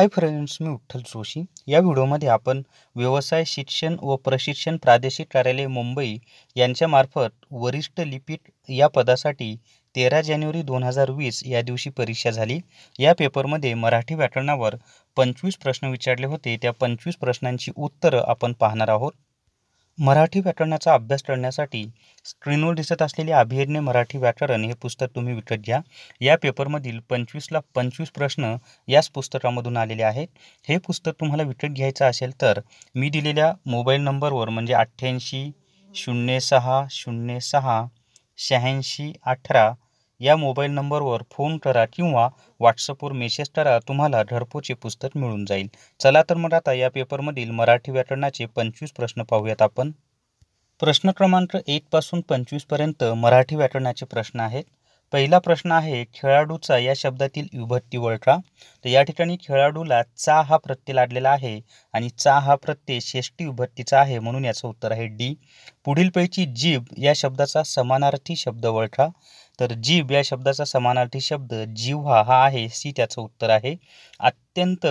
hi friends मी उठ्ठल जोशी या व्हिडिओमध्ये आपण व्यवसाय शिक्षण व प्रशिक्षण प्रादेशिक कार्यालय मुंबई यांच्यामार्फत वरिष्ठ लिपिक या पदासाठी तेरा जानेवारी दोन हजार वीस या दिवशी परीक्षा झाली या पेपरमध्ये मराठी व्याकरणावर पंचवीस प्रश्न विचारले होते त्या पंचवीस प्रश्नांची उत्तरं आपण पाहणार आहोत मराठी व्याकरणाचा अभ्यास करण्यासाठी स्क्रीनवर दिसत असलेले अभियज्ञ मराठी व्याकरण हे पुस्तक तुम्ही विकत घ्या या पेपरमधील पंचवीसला पंचवीस प्रश्न याच पुस्तकामधून आलेले आहेत हे पुस्तक तुम्हाला विकत घ्यायचं असेल तर मी दिलेल्या मोबाईल नंबरवर म्हणजे अठ्ठ्याऐंशी शून्य सहा शून्य सहा शहाऐंशी अठरा या मोबाईल नंबरवर फोन करा किंवा व्हॉट्सअपवर मेसेज करा तुम्हाला ढरपोचे पुस्तक मिळून जाईल चला तर मग आता या पेपरमधील मराठी व्याकरणाचे पंचवीस प्रश्न पाहूयात आपण प्रश्न क्रमांक एकपासून पंचवीसपर्यंत मराठी व्याकरणाचे प्रश्न आहेत पहिला प्रश्न आहे खेळाडूचा या शब्दातील विभक्ती वळखा तर या ठिकाणी खेळाडूला चा हा प्रत्यय लाडलेला आहे आणि चा हा प्रत्यय श्रेष्ठी विभक्तीचा आहे म्हणून याचं उत्तर आहे डी पुढील पैकी जीभ या शब्दाचा समानार्थी शब्द वळका तर जीव या शब्दाचा समानार्थी शब्द जिव्हा हा आहे सी त्याचं उत्तर आहे अत्यंत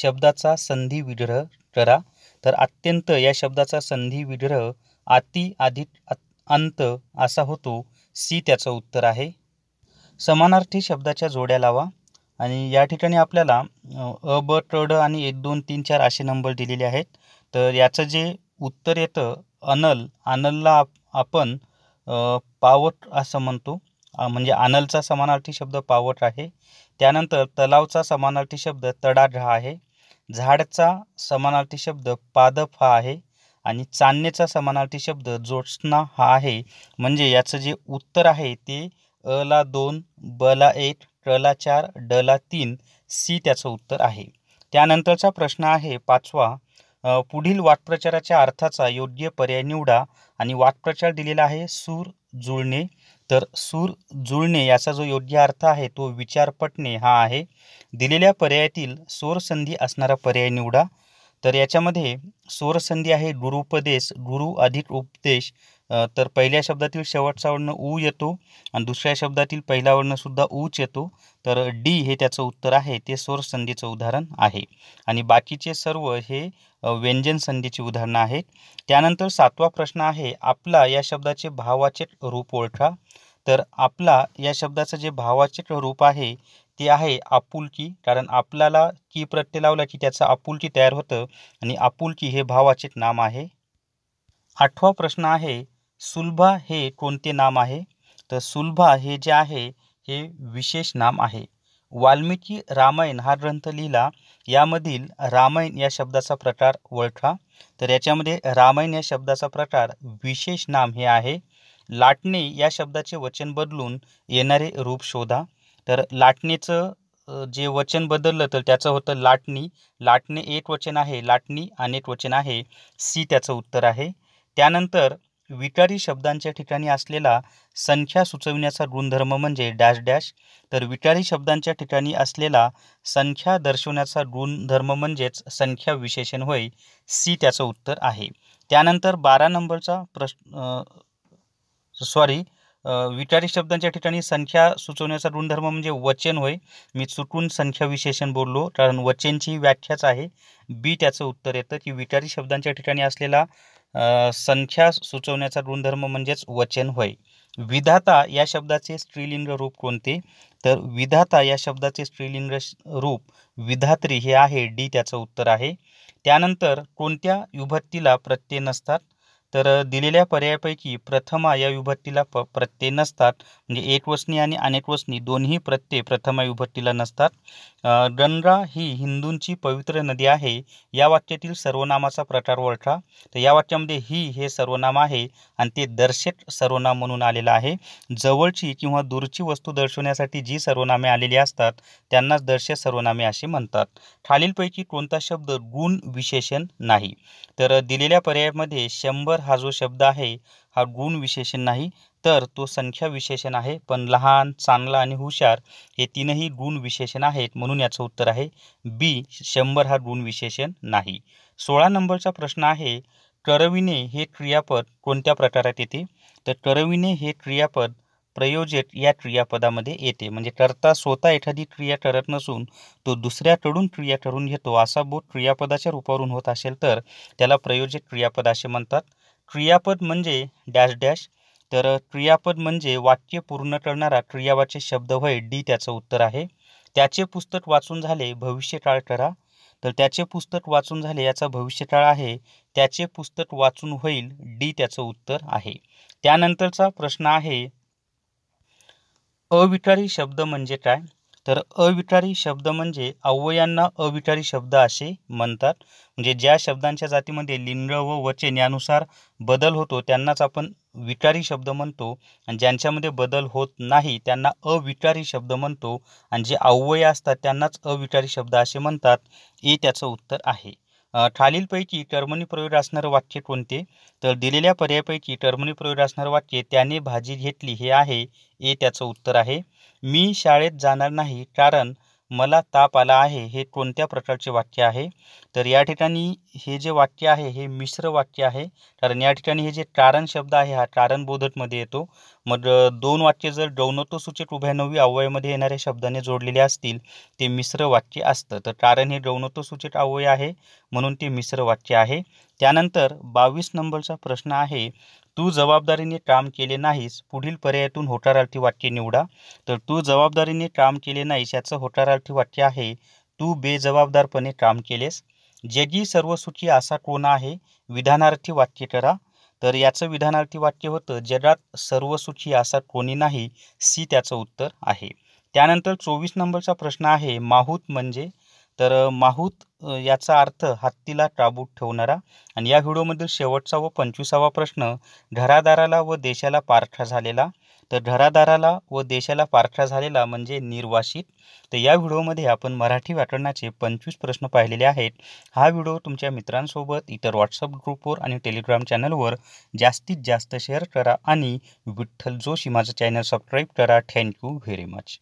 शब्दाचा संधी विग्रह करा तर अत्यंत या शब्दाचा संधी विग्रह अति अधिक अंत असा होतो सी त्याचं उत्तर आहे समानार्थी शब्दाच्या जोड्या लावा आणि या ठिकाणी आपल्याला अ ब ड आणि एक दोन तीन चार असे नंबर दिलेले आहेत तर याचं जे उत्तर येतं अनल अनलला आपण पावट असं म्हणतो म्हणजे आनलचा समानार्थी शब्द पावट आहे त्यानंतर तलावचा समानार्थी शब्द तडाढा आहे झाडचा समानार्थी शब्द पादप हा आहे आणि चांदण्याचा समानार्थी शब्द जोत्स्ना हा आहे म्हणजे याचं जे उत्तर आहे ते अ ला दोन ब ला एक ला चार ड ला तीन सी त्याचं उत्तर आहे त्यानंतरचा प्रश्न आहे पाचवा पुढील वाक्प्रचाराच्या अर्थाचा योग्य पर्याय निवडा आणि वाक्प्रचार दिलेला आहे सूर जुळणे तर सूर जुळणे याचा जो योग्य अर्थ आहे तो विचार पटणे हा आहे दिलेल्या पर्यायातील स्वरसंधी असणारा पर्याय निवडा तर याच्यामध्ये संधी आहे गुरुपदेश गुरु अधिक उपदेश तर पहिल्या शब्दातील शेवटचा वर्ण ऊ येतो आणि दुसऱ्या शब्दातील पहिला सुद्धा ऊच येतो तर डी हे त्याचं उत्तर आहे ते स्वर संधीचं उदाहरण आहे आणि बाकीचे सर्व हे व्यंजन संधीची उदाहरणं आहेत त्यानंतर सातवा प्रश्न आहे आपला या शब्दाचे भावाचे रूप ओळखा तर आपला या शब्दाचं जे भावाचे रूप आहे ते आहे आपुलकी कारण आपल्याला की प्रत्यय लावला की त्याचं आपुलकी तयार होतं आणि आपुलकी हे भावाचे नाम आहे आठवा प्रश्न आहे सुलभा हे कोणते नाम आहे तर सुलभा हे जे आहे हे विशेष नाम आहे वाल्मिकी रामायण हा ग्रंथ लिहिला यामधील रामायण या शब्दाचा प्रकार ओळखा तर याच्यामध्ये रामायण या शब्दाचा प्रकार विशेष नाम हे आहे लाटणे या शब्दाचे वचन बदलून येणारे रूप शोधा तर लाटणेचं जे वचन बदललं तर त्याचं होतं लाटणी लाटणे एक वचन आहे लाटणी अनेक वचन आहे सी त्याचं उत्तर आहे त्यानंतर विटारी शब्दांच्या ठिकाणी असलेला संख्या सुचविण्याचा गुणधर्म म्हणजे डॅश डॅश तर विटारी शब्दांच्या ठिकाणी असलेला संख्या दर्शवण्याचा गुणधर्म म्हणजेच संख्या विशेषण होय सी त्याचं उत्तर आहे त्यानंतर बारा नंबरचा प्रश्न सॉरी विटारी शब्दांच्या ठिकाणी संख्या सुचवण्याचा गुणधर्म म्हणजे वचन होय मी चुकून संख्या विशेषण बोललो कारण वचनची व्याख्याच आहे बी त्याचं उत्तर येतं की विटारी शब्दांच्या ठिकाणी असलेला संख्या सुचवण्याचा गुणधर्म म्हणजेच वचन होय विधाता या शब्दाचे स्त्रीलिंग रूप कोणते तर विधाता या शब्दाचे स्त्रीलिंग रूप विधात्री हे आहे डी त्याचं उत्तर आहे त्यानंतर कोणत्या विभक्तीला प्रत्यय नसतात तर दिलेल्या पर्यायापैकी प्रथमा या विभक्तीला प प्रत्यय नसतात म्हणजे एकवसनी आणि अनेकवसनी दोन्ही प्रत्यय प्रथमा विभक्तीला नसतात गंगा ही हिंदूंची पवित्र नदी आहे या वाक्यातील सर्वनामाचा प्रकार ओळखा तर या वाक्यामध्ये ही हे सर्वनाम आहे आणि ते दर्शक सर्वनाम म्हणून आलेलं आहे जवळची किंवा दूरची वस्तू दर्शवण्यासाठी जी सर्वनामे आलेली असतात त्यांनाच दर्शक सर्वनामे असे म्हणतात खालीलपैकी कोणता शब्द गुण विशेषण नाही तर दिलेल्या पर्यायामध्ये शंभर हा जो शब्द आहे हा गुण विशेषण नाही तर तो संख्या विशेषण आहे पण लहान चांगला आणि हुशार हे तीनही गुण विशेषण आहेत म्हणून याचं उत्तर आहे बी शंभर हा गुण विशेषण नाही सोळा नंबरचा प्रश्न आहे करविणे हे क्रियापद कोणत्या प्रकारात येते तर करविणे हे क्रियापद प्रयोजित या क्रियापदामध्ये येते म्हणजे करता स्वतः एखादी क्रिया करत नसून तो दुसऱ्याकडून क्रिया करून घेतो असा बोध क्रियापदाच्या रूपावरून होत असेल तर त्याला प्रयोजित क्रियापद असे म्हणतात क्रियापद म्हणजे डॅश डॅश तर क्रियापद म्हणजे वाक्य पूर्ण करणारा क्रियावाचे शब्द होय डी त्याचं उत्तर आहे त्याचे पुस्तक वाचून झाले भविष्यकाळ करा तर त्याचे पुस्तक वाचून झाले याचा भविष्यकाळ आहे त्याचे पुस्तक वाचून होईल डी त्याचं उत्तर आहे त्यानंतरचा प्रश्न आहे अविकारी शब्द म्हणजे काय तर अविचारी शब्द म्हणजे अव्ययांना अविचारी शब्द असे म्हणतात म्हणजे ज्या शब्दांच्या जातीमध्ये लिंग व वचन यानुसार बदल होतो त्यांनाच आपण विकारी शब्द म्हणतो आणि ज्यांच्यामध्ये बदल होत नाही त्यांना अविचारी शब्द म्हणतो आणि जे अव्यय असतात त्यांनाच अविचारी शब्द असे म्हणतात हे त्याचं उत्तर आहे खालीलपैकी टर्मनी प्रयोग असणारं वाक्य कोणते तर दिलेल्या पर्यायापैकी टर्मनी प्रयोग असणारं वाक्य त्याने भाजी घेतली हे आहे ए त्याचं उत्तर आहे मी शाळेत जाणार नाही कारण मला ताप आला आहे हे कोणत्या प्रकारचे वाक्य आहे तर या ठिकाणी हे जे वाक्य आहे हे मिश्र वाक्य आहे कारण या ठिकाणी हे जे कारण शब्द आहे हा बोधटमध्ये येतो मग दोन वाक्य जर सूचक उभ्यानवी अवयमध्ये येणाऱ्या शब्दाने जोडलेले असतील ते मिश्र वाक्य असतं तर कारण हे सूचक अवय आहे म्हणून ते मिश्र वाक्य आहे त्यानंतर बावीस नंबरचा प्रश्न आहे तू जबाबदारीने काम केले नाहीस पुढील पर्यायातून होकारार्थी वाक्य निवडा तर तू जबाबदारीने काम केले नाहीस याचं होटारार्थी वाक्य आहे तू बेजबाबदारपणे काम केलेस जगी सर्व असा कोण आहे विधानार्थी वाक्य करा तर याचं विधानार्थी वाक्य होतं जगात सर्व असा कोणी नाही सी त्याचं उत्तर आहे त्यानंतर चोवीस नंबरचा प्रश्न आहे माहूत म्हणजे तर माहूत याचा अर्थ हत्तीला काबूत ठेवणारा आणि या व्हिडिओमधील शेवटचा व पंचवीसावा प्रश्न घरादाराला व देशाला पारखा झालेला तर घरादाराला व देशाला पारखा झालेला म्हणजे निर्वासित तर या व्हिडिओमध्ये आपण मराठी व्याकरणाचे पंचवीस प्रश्न पाहिलेले आहेत हा व्हिडिओ तुमच्या मित्रांसोबत इतर व्हॉट्सअप ग्रुपवर आणि टेलिग्राम चॅनलवर जास्तीत जास्त शेअर करा आणि विठ्ठल जोशी माझं चॅनल सबस्क्राईब करा थँक्यू व्हेरी मच